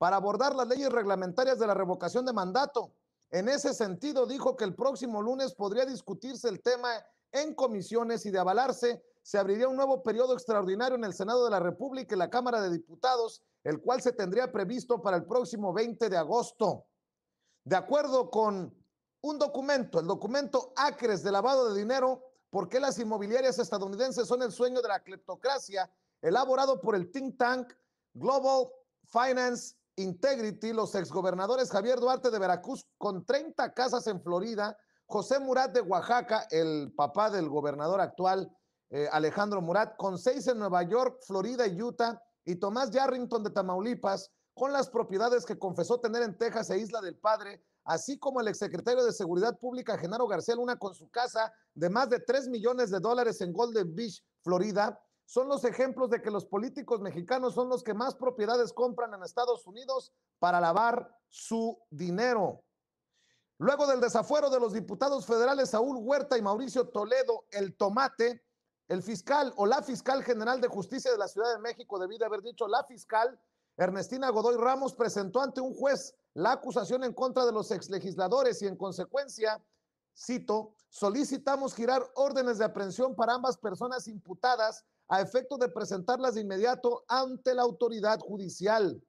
para abordar las leyes reglamentarias de la revocación de mandato. En ese sentido, dijo que el próximo lunes podría discutirse el tema en comisiones y de avalarse, se abriría un nuevo periodo extraordinario en el Senado de la República y la Cámara de Diputados, el cual se tendría previsto para el próximo 20 de agosto. De acuerdo con un documento, el documento Acres de lavado de dinero, porque las inmobiliarias estadounidenses son el sueño de la cleptocracia? Elaborado por el think tank Global Finance Integrity, los exgobernadores Javier Duarte de Veracruz con 30 casas en Florida, José Murat de Oaxaca, el papá del gobernador actual eh, Alejandro Murat, con seis en Nueva York, Florida y Utah, y Tomás Yarrington de Tamaulipas, con las propiedades que confesó tener en Texas e Isla del Padre, así como el exsecretario de Seguridad Pública Genaro García Luna con su casa de más de 3 millones de dólares en Golden Beach, Florida, son los ejemplos de que los políticos mexicanos son los que más propiedades compran en Estados Unidos para lavar su dinero. Luego del desafuero de los diputados federales Saúl Huerta y Mauricio Toledo, el tomate, el fiscal o la fiscal general de justicia de la Ciudad de México, debido haber dicho la fiscal, Ernestina Godoy Ramos, presentó ante un juez la acusación en contra de los exlegisladores y en consecuencia, cito, solicitamos girar órdenes de aprehensión para ambas personas imputadas a efecto de presentarlas de inmediato ante la autoridad judicial.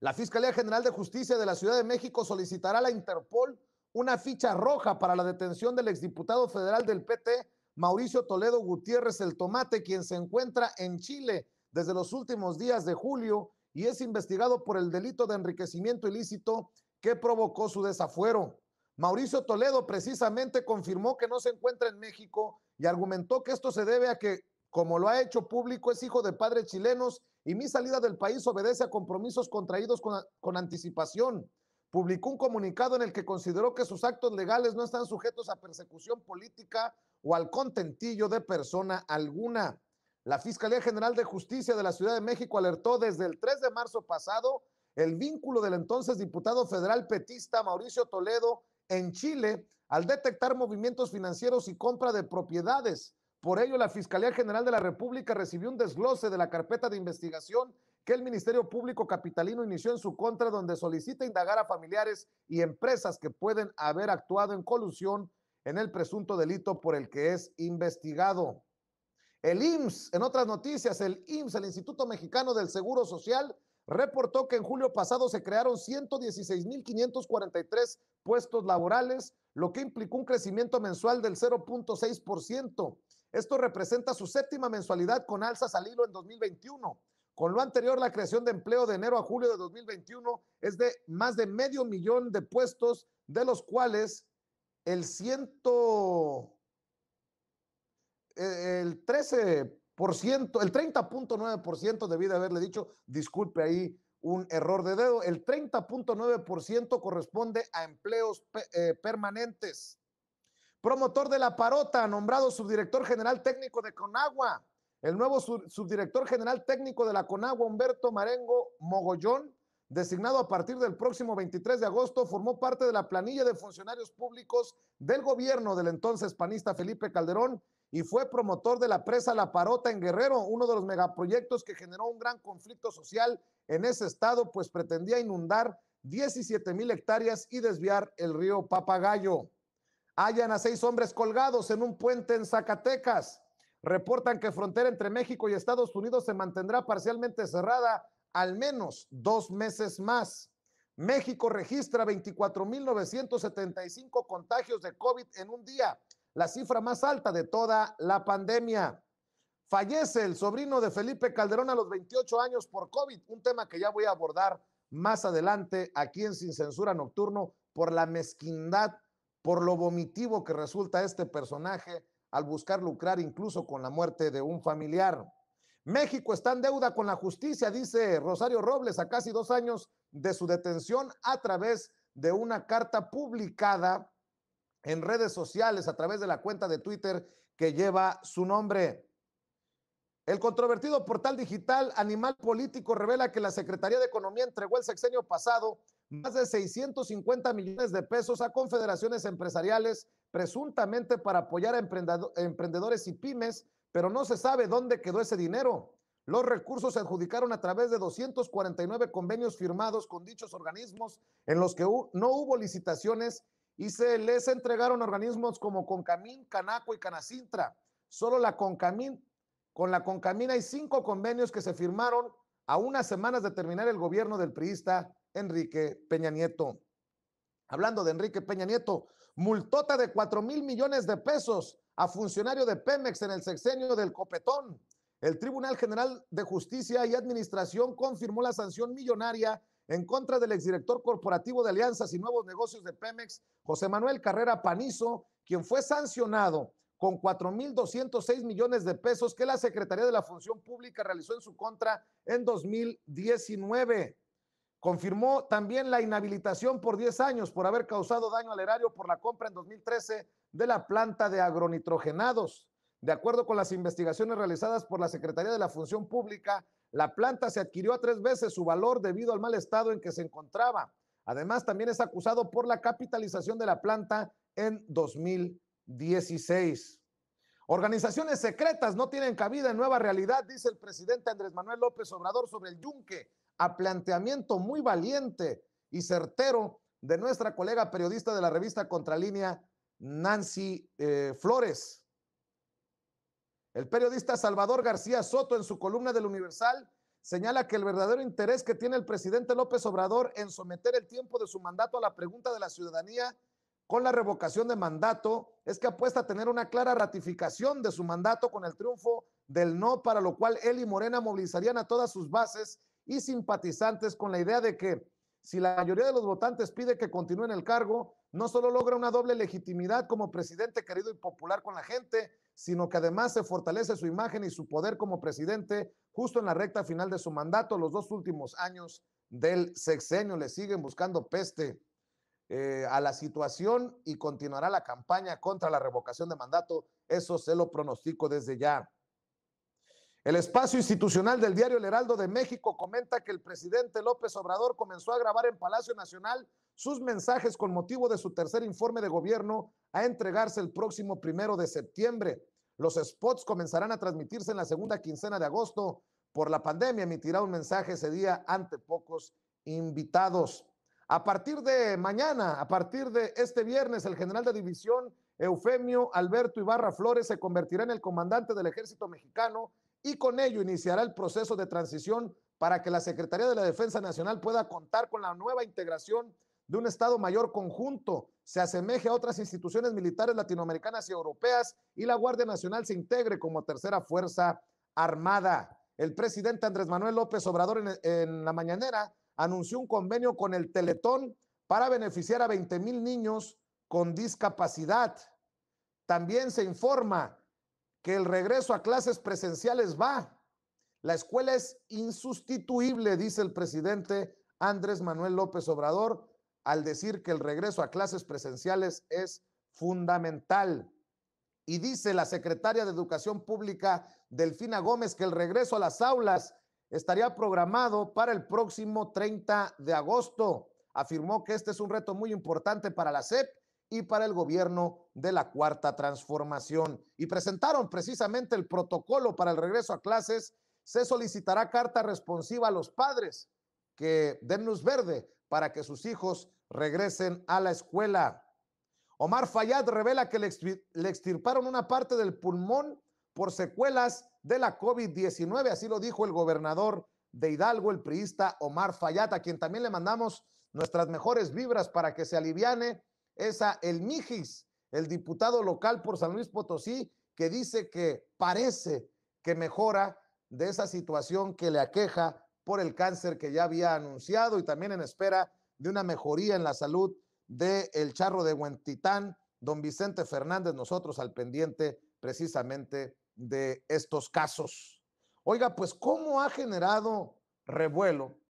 La Fiscalía General de Justicia de la Ciudad de México solicitará a la Interpol una ficha roja para la detención del exdiputado federal del PT, Mauricio Toledo Gutiérrez el Tomate, quien se encuentra en Chile desde los últimos días de julio y es investigado por el delito de enriquecimiento ilícito que provocó su desafuero. Mauricio Toledo precisamente confirmó que no se encuentra en México y argumentó que esto se debe a que como lo ha hecho público, es hijo de padres chilenos y mi salida del país obedece a compromisos contraídos con, anticipación. Publicó un comunicado en el que consideró que sus actos legales no están sujetos a persecución política o al contentillo de persona alguna. La Fiscalía General de Justicia de la Ciudad de México alertó desde el 3 de marzo pasado el vínculo del entonces diputado federal petista Mauricio Toledo en Chile al detectar movimientos financieros y compra de propiedades, por ello, la Fiscalía General de la República recibió un desglose de la carpeta de investigación que el Ministerio Público Capitalino inició en su contra, donde solicita indagar a familiares y empresas que pueden haber actuado en colusión en el presunto delito por el que es investigado. El IMSS, en otras noticias, el IMSS, el Instituto Mexicano del Seguro Social, reportó que en julio pasado se crearon 116.543 puestos laborales, lo que implicó un crecimiento mensual del 0.6%. Esto representa su séptima mensualidad con alzas al hilo en 2021. Con lo anterior, la creación de empleo de enero a julio de 2021 es de más de medio millón de puestos, de los cuales el ciento el 13%, el 30.9% debí de haberle dicho, disculpe ahí un error de dedo, el 30.9% corresponde a empleos eh, permanentes promotor de la parota, nombrado subdirector general técnico de Conagua. El nuevo subdirector general técnico de la Conagua, Humberto Marengo Mogollón, designado a partir del próximo 23 de agosto, formó parte de la planilla de funcionarios públicos del gobierno del entonces panista Felipe Calderón y fue promotor de la presa La Parota en Guerrero, uno de los megaproyectos que generó un gran conflicto social en ese estado, pues pretendía inundar 17 mil hectáreas y desviar el río Papagayo. Hallan a seis hombres colgados en un puente en Zacatecas. Reportan que frontera entre México y Estados Unidos se mantendrá parcialmente cerrada al menos dos meses más. México registra 24.975 contagios de COVID en un día, la cifra más alta de toda la pandemia. Fallece el sobrino de Felipe Calderón a los 28 años por COVID, un tema que ya voy a abordar más adelante aquí en Sin Censura Nocturno por la mezquindad por lo vomitivo que resulta este personaje al buscar lucrar incluso con la muerte de un familiar. México está en deuda con la justicia, dice Rosario Robles, a casi dos años de su detención a través de una carta publicada en redes sociales, a través de la cuenta de Twitter que lleva su nombre. El controvertido portal digital Animal Político revela que la Secretaría de Economía entregó el sexenio pasado más de 650 millones de pesos a confederaciones empresariales, presuntamente para apoyar a emprendedores y pymes, pero no se sabe dónde quedó ese dinero. Los recursos se adjudicaron a través de 249 convenios firmados con dichos organismos en los que no hubo licitaciones y se les entregaron organismos como Concamín, Canaco y Canacintra. Solo la Concamín, con la Concamín hay cinco convenios que se firmaron a unas semanas de terminar el gobierno del priista Enrique Peña Nieto. Hablando de Enrique Peña Nieto, multota de 4 mil millones de pesos a funcionario de Pemex en el sexenio del Copetón. El Tribunal General de Justicia y Administración confirmó la sanción millonaria en contra del exdirector corporativo de Alianzas y Nuevos Negocios de Pemex, José Manuel Carrera Panizo, quien fue sancionado con 4.206 millones de pesos que la Secretaría de la Función Pública realizó en su contra en 2019. Confirmó también la inhabilitación por 10 años por haber causado daño al erario por la compra en 2013 de la planta de agronitrogenados. De acuerdo con las investigaciones realizadas por la Secretaría de la Función Pública, la planta se adquirió a tres veces su valor debido al mal estado en que se encontraba. Además, también es acusado por la capitalización de la planta en 2016. Organizaciones secretas no tienen cabida en nueva realidad, dice el presidente Andrés Manuel López Obrador sobre el yunque a planteamiento muy valiente y certero de nuestra colega periodista de la revista Contralínea, Nancy eh, Flores. El periodista Salvador García Soto, en su columna del Universal, señala que el verdadero interés que tiene el presidente López Obrador en someter el tiempo de su mandato a la pregunta de la ciudadanía con la revocación de mandato es que apuesta a tener una clara ratificación de su mandato con el triunfo del no, para lo cual él y Morena movilizarían a todas sus bases y simpatizantes con la idea de que si la mayoría de los votantes pide que continúe en el cargo, no solo logra una doble legitimidad como presidente querido y popular con la gente, sino que además se fortalece su imagen y su poder como presidente justo en la recta final de su mandato, los dos últimos años del sexenio. Le siguen buscando peste eh, a la situación y continuará la campaña contra la revocación de mandato. Eso se lo pronostico desde ya. El espacio institucional del diario El Heraldo de México comenta que el presidente López Obrador comenzó a grabar en Palacio Nacional sus mensajes con motivo de su tercer informe de gobierno a entregarse el próximo primero de septiembre. Los spots comenzarán a transmitirse en la segunda quincena de agosto. Por la pandemia emitirá un mensaje ese día ante pocos invitados. A partir de mañana, a partir de este viernes, el general de división Eufemio Alberto Ibarra Flores se convertirá en el comandante del ejército mexicano y con ello iniciará el proceso de transición para que la Secretaría de la Defensa Nacional pueda contar con la nueva integración de un Estado mayor conjunto, se asemeje a otras instituciones militares latinoamericanas y europeas y la Guardia Nacional se integre como tercera fuerza armada. El presidente Andrés Manuel López Obrador en, la mañanera anunció un convenio con el Teletón para beneficiar a 20 mil niños con discapacidad. También se informa que el regreso a clases presenciales va. La escuela es insustituible, dice el presidente Andrés Manuel López Obrador, al decir que el regreso a clases presenciales es fundamental. Y dice la secretaria de Educación Pública, Delfina Gómez, que el regreso a las aulas estaría programado para el próximo 30 de agosto. Afirmó que este es un reto muy importante para la SEP y para el gobierno de la Cuarta Transformación. Y presentaron precisamente el protocolo para el regreso a clases. Se solicitará carta responsiva a los padres que den luz verde para que sus hijos regresen a la escuela. Omar Fayad revela que le extirparon una parte del pulmón por secuelas de la COVID-19, así lo dijo el gobernador de Hidalgo, el priista Omar Fayad, a quien también le mandamos nuestras mejores vibras para que se aliviane es El Mijis, el diputado local por San Luis Potosí, que dice que parece que mejora de esa situación que le aqueja por el cáncer que ya había anunciado y también en espera de una mejoría en la salud del charro de Huentitán, don Vicente Fernández, nosotros al pendiente precisamente de estos casos. Oiga, pues cómo ha generado revuelo